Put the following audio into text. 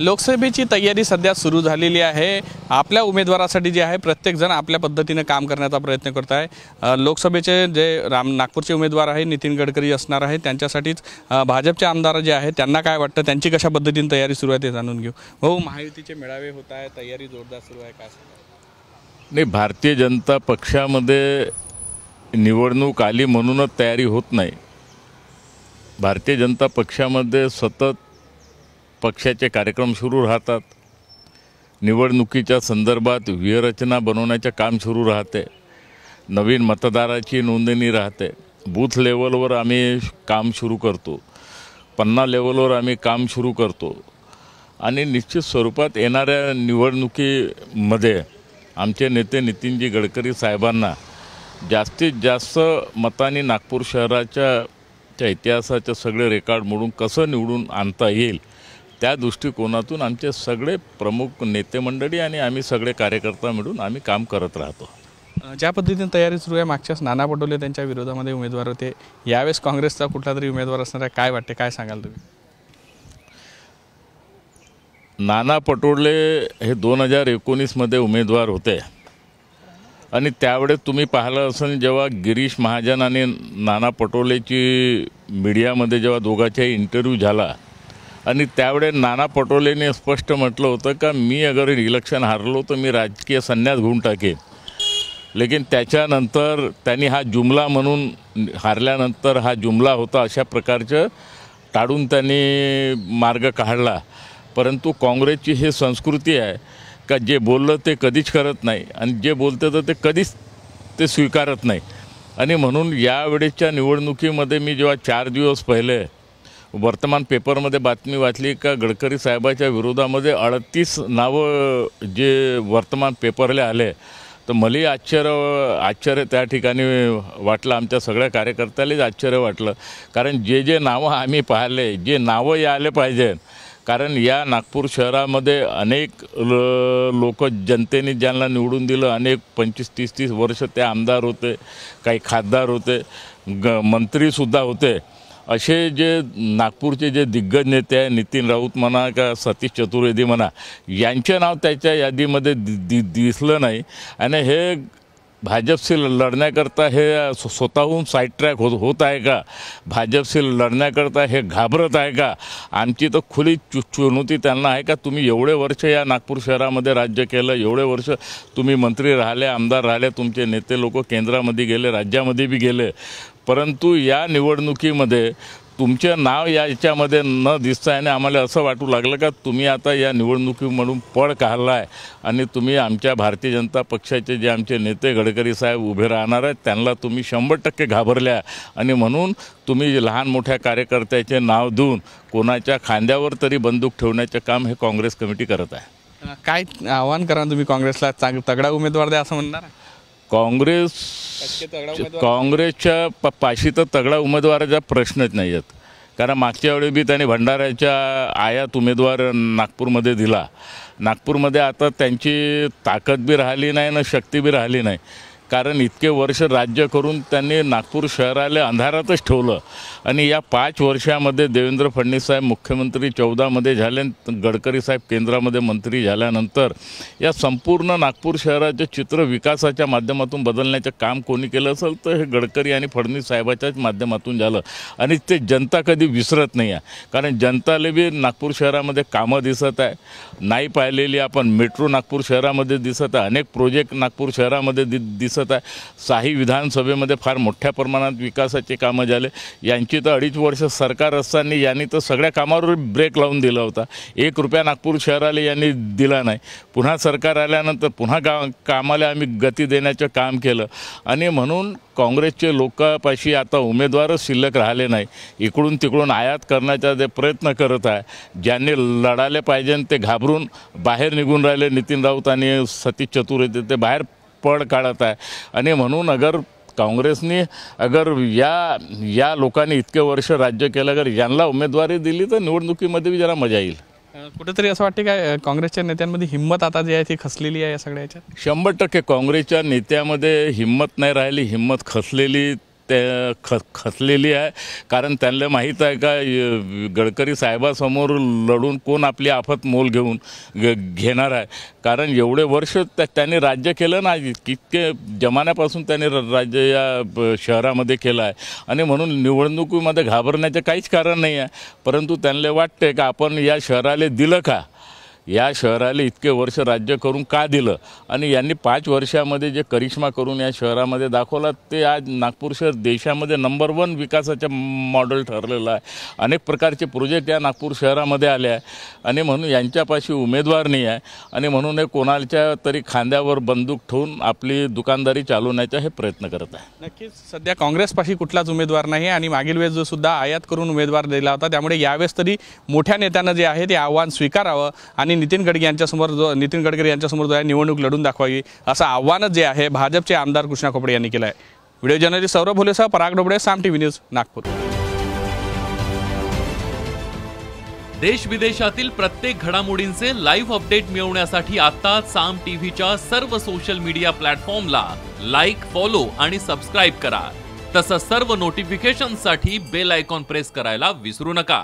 लोकसभेची तयारी सध्या सुरू झालेली आहे आपल्या उमेदवारासाठी जे आहे प्रत्येकजण आपल्या पद्धतीने काम करण्याचा प्रयत्न करत आहे लोकसभेचे जे राम नागपूरचे उमेदवार आहे नितीन गडकरी असणार आहे त्यांच्यासाठीच भाजपचे आमदार जे आहेत त्यांना काय वाटतं त्यांची कशा पद्धतीने तयारी सुरू आहे ते जाणून घेऊ भाऊ हो, महायुतीचे मेळावे होत आहे तयारी जोरदार सुरू आहे काय नाही भारतीय जनता पक्षामध्ये निवडणूक आली म्हणूनच तयारी होत नाही भारतीय जनता पक्षामध्ये सतत पक्षाचे कार्यक्रम सुरू राहतात निवडणुकीच्या संदर्भात व्यूहरचना बनवण्याचे काम सुरू राहते नवीन मतदाराची नोंदणी राहते बूथ लेवलवर आम्ही काम सुरू करतो पन्ना लेवलवर आम्ही काम सुरू करतो आणि निश्चित स्वरूपात येणाऱ्या निवडणुकीमध्ये आमचे नेते नितीनजी गडकरी साहेबांना जास्तीत जास्त मताने नागपूर शहराच्या त्या इतिहासाचे सगळे रेकॉर्ड मोडून कसं निवडून आणता येईल त्या दृष्टिकोनातून आमचे सगळे प्रमुख नेते मंडळी आणि आम्ही सगळे कार्यकर्ता मिळून आम्ही काम करत राहतो ज्या पद्धतीने तयारी सुरू आहे मागच्याच नाना पटोले त्यांच्या विरोधामध्ये उमेदवार होते यावेळेस काँग्रेसचा कुठला तरी उमेदवार असणार आहे काय वाटते काय सांगाल तुम्ही नाना पटोले हे दोन हजार एकोणीसमध्ये उमेदवार होते आणि त्यावेळेस तुम्ही पाहिलं असेल जेव्हा गिरीश महाजन आणि नाना पटोलेची मीडियामध्ये जेव्हा दोघांचाही इंटरव्ह्यू झाला आणि त्यावेळे नाना पटोलेने स्पष्ट म्हटलं होतं का मी अगर इलेक्शन हारलो तर मी राजकीय संन्यास घेऊन टाकेन लेकिन त्याच्यानंतर त्यांनी हा जुमला म्हणून हारल्यानंतर हा जुमला होता अशा प्रकारचं टाळून त्यांनी मार्ग काढला परंतु काँग्रेसची हे संस्कृती आहे का जे बोललं ते कधीच करत नाही आणि जे बोलतं तर ते कधीच ते स्वीकारत नाही आणि म्हणून यावेळेच्या निवडणुकीमध्ये मी जेव्हा चार दिवस पहिले वर्तमान पेपरमध्ये बातमी वाचली का गडकरी साहेबाच्या विरोधामध्ये अडतीस नावं जे वर्तमान पेपरला आले तर मलाही आश्चर्य आश्चर्य त्या ठिकाणी वाटलं आमच्या सगळ्या कार्यकर्त्यालाच आश्चर्य वाटलं कारण जे जे नावं आम्ही पाहिले जे नावं आले पाहिजे कारण या नागपूर शहरामध्ये अनेक ल लोक जनतेने ज्यांना निवडून दिलं अनेक पंचवीस तीस तीस वर्ष ते आमदार होते काही खासदार होते ग मंत्रीसुद्धा होते असे जे नागपूरचे जे दिग्गज नेते आहे नितीन राऊत म्हणा का सतीश चतुर्वेदी म्हणा यांचे नाव त्याच्या यादीमध्ये दि दि दिसलं नाही आणि हे भाजपशी लढण्याकरता हे स्वतःहून साईड ट्रॅक होत होत आहे का भाजपशी लढण्याकरता हे घाबरत आहे का आमची तर खुली चु चुनौती त्यांना आहे का तुम्ही एवढे वर्ष या नागपूर शहरामध्ये राज्य केलं एवढे वर्ष तुम्ही मंत्री राहिले आमदार राहिले तुमचे नेते लोक केंद्रामध्ये गेले राज्यामध्ये बी गेले परंतु या निवडणुकीमध्ये तुमचं नाव याच्यामध्ये न दिसतं आणि आम्हाला असं वाटू लागलं का तुम्ही आता या निवडणुकीमधून पळ काढला आहे आणि तुम्ही आमच्या भारतीय जनता पक्षाचे जे आमचे नेते गडकरी साहेब उभे राहणार आहेत त्यांना तुम्ही शंभर टक्के घाबरल्या आणि म्हणून तुम्ही लहान मोठ्या कार्यकर्त्याचे नाव देऊन कोणाच्या खांद्यावर तरी बंदूक ठेवण्याचे काम हे काँग्रेस कमिटी करत आहे काय आव्हान करा तुम्ही काँग्रेसला चांग तगडा उमेदवार द्या असं म्हणणार काँग्रेस काँग्रेसच्या प पाशी तर तगडा उमेदवाराचा प्रश्नच नाही आहेत कारण मागच्या वेळी बी त्यांनी भंडाऱ्याच्या आयात उमेदवार नागपूरमध्ये दिला नागपूरमध्ये आता त्यांची ताकद बी राहिली नाही ना शक्ती बी राहिली नाही कारण इतके वर्ष राज्य करून त्यांनी नागपूर शहराला अंधारातच ठेवलं आणि या पाच वर्षामध्ये देवेंद्र फडणवीस साहेब मुख्यमंत्री चौदामध्ये झाले गडकरी साहेब केंद्रामध्ये मंत्री झाल्यानंतर या संपूर्ण नागपूर शहराचे चित्र विकासाच्या माध्यमातून बदलण्याचं काम कोणी केलं असेल तर हे गडकरी आणि फडणवीस साहेबाच्याच माध्यमातून झालं आणि ते जनता कधी विसरत नाही आहे कारण जनताला बी नागपूर शहरामध्ये कामं दिसत आहे नाही पाहिलेली आपण मेट्रो नागपूर शहरामध्ये दिसत आहे अनेक प्रोजेक्ट नागपूर शहरामध्ये दि दिसत दिसत आहे साही विधानसभेमध्ये फार मोठ्या प्रमाणात विकासाचे कामं झाले यांची तर अडीच वर्ष सरकार असताना यांनी तर सगळ्या कामावर ब्रेक लावून दिला होता एक रुपया नागपूर शहराला यांनी दिला नाही पुन्हा सरकार आल्यानंतर पुन्हा गा कामाला आम्ही गती देण्याचं काम केलं आणि म्हणून काँग्रेसचे लोकांपाशी आता उमेदवारच शिल्लक राहिले नाही इकडून तिकडून आयात करण्याचा जे प्रयत्न करत आहे ज्यांनी लढाले पाहिजे ते घाबरून बाहेर निघून राहिले नितीन राऊत आणि सतीश चतुर्वेदी ते बाहेर पळ काढत आहे आणि म्हणून अगर काँग्रेसनी अगर या या लोकांनी इतके वर्ष राज्य केलं अगर यांना उमेदवारी दिली तर निवडणुकीमध्ये बी जरा मजा येईल कुठेतरी असं वाटते काय काँग्रेसच्या नेत्यांमध्ये हिंमत आता जी आहे ती खसलेली आहे या सगळ्याच्या शंभर टक्के काँग्रेसच्या नेत्यामध्ये हिंमत नाही राहिली हिंमत खसलेली ते ख खचलेली आहे कारण त्यांना माहीत आहे का गडकरी साहेबासमोर लढून कोण आपली आफत मोल घेऊन घेणार आहे कारण एवढे वर्ष त्यांनी राज्य केलं ना कितके जमान्यापासून त्यांनी राज्य या शहरामध्ये केलं आहे आणि म्हणून निवडणुकीमध्ये घाबरण्याचं काहीच कारण नाही आहे परंतु त्यांना वाटते का आपण या शहराला दिलं का या शहराला इतके वर्ष राज्य करून का दिलं आणि यांनी पाच वर्षामध्ये जे करिश्मा करून या शहरामध्ये दाखवला ते आज नागपूर शहर देशामध्ये नंबर वन विकासाच्या मॉडेल ठरलेलं आहे अनेक प्रकारचे प्रोजेक्ट या नागपूर शहरामध्ये आले आहे आणि म्हणून यांच्यापाशी उमेदवार नाही आहे आणि म्हणून हे कोणाच्या तरी खांद्यावर बंदूक ठेवून आपली दुकानदारी चालवण्याचा हे प्रयत्न करत आहे नक्कीच सध्या काँग्रेसपाशी कुठलाच उमेदवार नाही आणि मागील वेळेस जो सुद्धा आयात करून उमेदवार दिला होता त्यामुळे यावेळेस तरी मोठ्या नेत्यानं जे आहे ते आव्हान स्वीकारावं आणि त्यांनी नितीन गडकरी यांच्यासमोर जो नितीन गडकरी यांच्यासमोर जो आहे निवडणूक लढून दाखवावी असं आव्हान जे आहे भाजपचे आमदार कृष्णा खोपडे यांनी केलं आहे व्हिडिओ जर्नलिस्ट सौरभ भोलेसह पराग डोबडे साम टीव्ही न्यूज नागपूर देश विदेशातील प्रत्येक घडामोडींचे लाईव्ह अपडेट मिळवण्यासाठी आता साम टीव्हीच्या सर्व सोशल मीडिया प्लॅटफॉर्मला लाईक फॉलो आणि सबस्क्राईब करा तसंच सर्व नोटिफिकेशनसाठी बेल आयकॉन प्रेस करायला विसरू नका